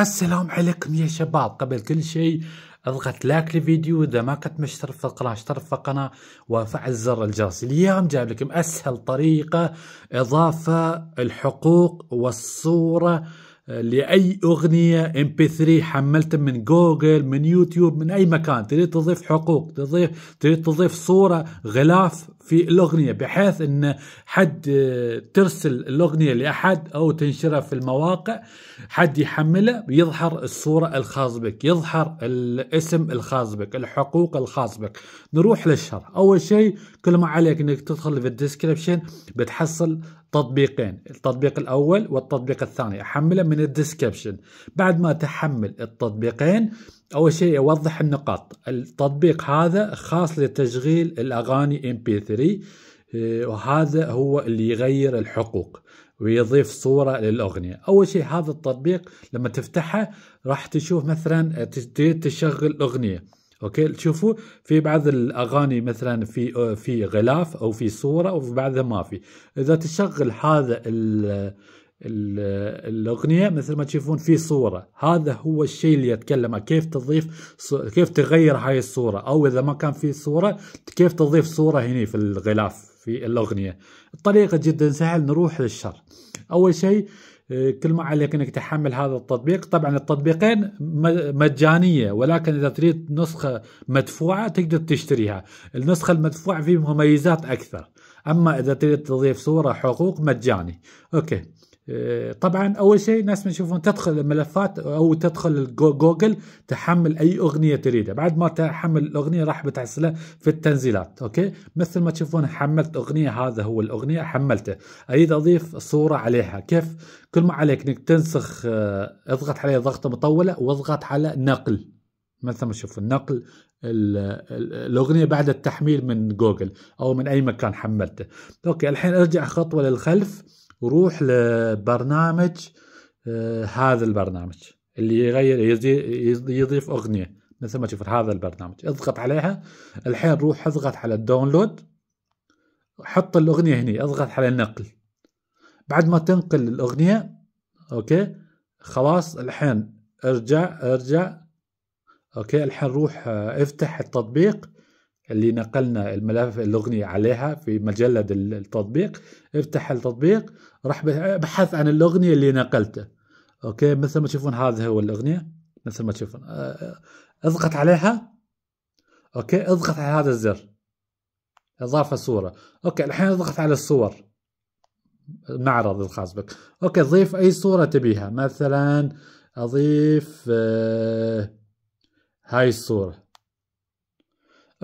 السلام عليكم يا شباب قبل كل شيء اضغط لايك للفيديو اذا ما كنت مشترك في القناه اشترك في القناه وفعل زر الجرس اليوم جايب لكم اسهل طريقه اضافه الحقوق والصوره لاي اغنيه ام بي 3 حملتها من جوجل من يوتيوب من اي مكان تريد تضيف حقوق تضيف تريد تضيف صوره غلاف في الاغنيه بحيث ان حد آه، ترسل الاغنيه لاحد او تنشرها في المواقع حد يحمله يظهر الصوره الخاص بك يظهر الاسم الخاص بك الحقوق الخاص بك نروح للشرح اول شيء كل ما عليك انك تدخل في الديسكربشن بتحصل تطبيقين التطبيق الأول والتطبيق الثاني أحمله من الديسكربشن بعد ما تحمل التطبيقين أول شيء أوضح النقاط التطبيق هذا خاص لتشغيل الأغاني MP3 آه، وهذا هو اللي يغير الحقوق ويضيف صورة للأغنية أول شيء هذا التطبيق لما تفتحه راح تشوف مثلا تشغل أغنية اوكي تشوفوا في بعض الاغاني مثلا في في غلاف او في صوره وفي بعضها ما في اذا تشغل هذا الـ الاغنيه مثل ما تشوفون في صوره هذا هو الشيء اللي يتكلم كيف تضيف كيف تغير هاي الصوره او اذا ما كان في صوره كيف تضيف صوره هنا في الغلاف في الاغنيه الطريقه جدا سهل نروح للشرح اول شيء كل ما عليك انك تحمل هذا التطبيق طبعا التطبيقين مجانيه ولكن اذا تريد نسخه مدفوعه تقدر تشتريها النسخه المدفوعه فيه مميزات اكثر اما اذا تريد تضيف صوره حقوق مجاني اوكي طبعا اول شيء الناس بنشوفهم تدخل الملفات او تدخل جوجل تحمل اي اغنيه تريدها بعد ما تحمل الاغنيه راح بتحصلها في التنزيلات اوكي مثل ما تشوفون حملت اغنيه هذا هو الاغنيه حملته اريد اضيف صوره عليها كيف كل ما عليك انك تنسخ آه، اضغط عليه ضغطه مطوله واضغط على نقل مثل ما تشوفون نقل الاغنيه بعد التحميل من جوجل او من اي مكان حملته اوكي الحين ارجع خطوه للخلف روح لبرنامج آه، هذا البرنامج اللي يغير يضيف اغنيه مثل ما تشوف هذا البرنامج اضغط عليها الحين روح اضغط على الداونلود حط الاغنيه هنا اضغط على النقل بعد ما تنقل الاغنيه اوكي خلاص الحين ارجع ارجع اوكي الحين روح آه، افتح التطبيق اللي نقلنا الملف الأغنية عليها في مجلد التطبيق افتح التطبيق راح بحث عن الأغنية اللي نقلته أوكي مثل ما تشوفون هذا هو الأغنية مثل ما تشوفون اضغط عليها أوكي اضغط على هذا الزر إضافة صورة أوكي الحين اضغط على الصور المعرض الخاص بك أوكي ضيف أي صورة تبيها مثلا أضيف هاي الصورة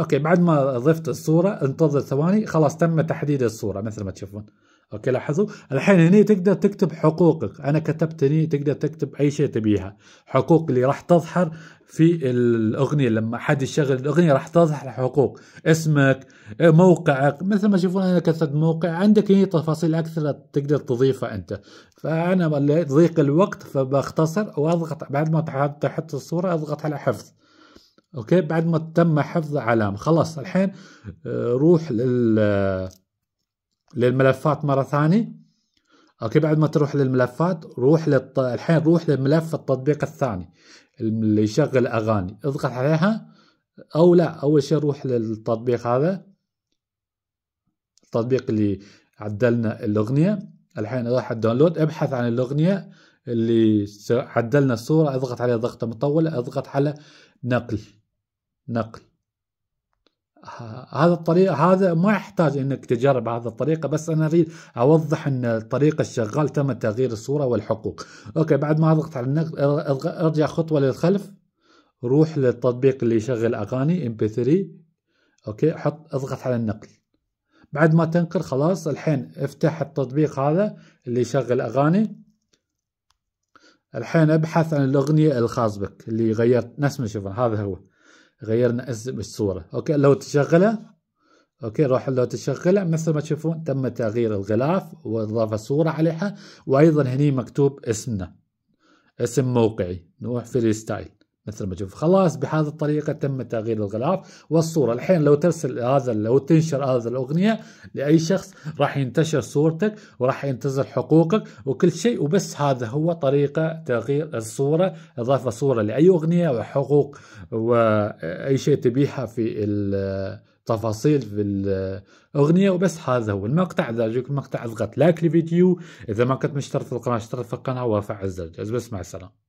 اوكي بعد ما ضفت الصوره انتظر ثواني خلاص تم تحديد الصوره مثل ما تشوفون اوكي لاحظوا الحين هني تقدر تكتب حقوقك انا كتبت هني تقدر تكتب اي شيء تبيها حقوق اللي راح تظهر في الاغنيه لما حد يشغل الاغنيه راح تظهر حقوق اسمك موقعك مثل ما تشوفون انا كتبت موقع عندك هني تفاصيل اكثر تقدر تضيفها انت فانا لضيق الوقت فبختصر واضغط بعد ما تحط الصوره اضغط على حفظ اوكي بعد ما تم حفظ علامه خلاص الحين آه، روح لل آه، للملفات مره ثانيه اوكي بعد ما تروح للملفات روح للط... الحين روح للملف التطبيق الثاني اللي يشغل اغاني اضغط عليها او لا اول شيء روح للتطبيق هذا التطبيق اللي عدلنا الاغنيه الحين راح الداونلود ابحث عن الاغنيه اللي عدلنا الصوره اضغط عليها ضغطه مطوله اضغط على نقل نقل هذا الطريقة هذا ما يحتاج انك تجرب هذا الطريقة بس انا اريد اوضح ان الطريقة الشغال تم تغيير الصورة والحقوق. اوكي بعد ما اضغط على النقل ارجع خطوة للخلف روح للتطبيق اللي يشغل اغاني ام بي 3 اوكي حط اضغط على النقل. بعد ما تنقل خلاص الحين افتح التطبيق هذا اللي يشغل اغاني الحين ابحث عن الاغنية الخاص بك اللي غيرت نفس ما هذا هو. غيرنا اسم الصورة اوكي لو تشغلها اوكي روح لو تشغلها مثل ما تشوفون تم تغيير الغلاف واضافة صورة عليها وايضا هني مكتوب اسمنا اسم موقعي نروح في الستايل مثل ما تشوف خلاص بهذه الطريقه تم تغيير الغلاف والصوره الحين لو ترسل هذا لو تنشر هذا الاغنيه لاي شخص راح ينتشر صورتك وراح ينتظر حقوقك وكل شيء وبس هذا هو طريقه تغيير الصوره اضافه صوره لاي اغنيه وحقوق واي شيء تبيها في تفاصيل في الأغنية وبس هذا هو المقطع إذا عجبك المقطع اضغط لايك للفيديو إذا ما كنت مشترك في القناة اشترك في القناة وفعل الزر بس مع السلامة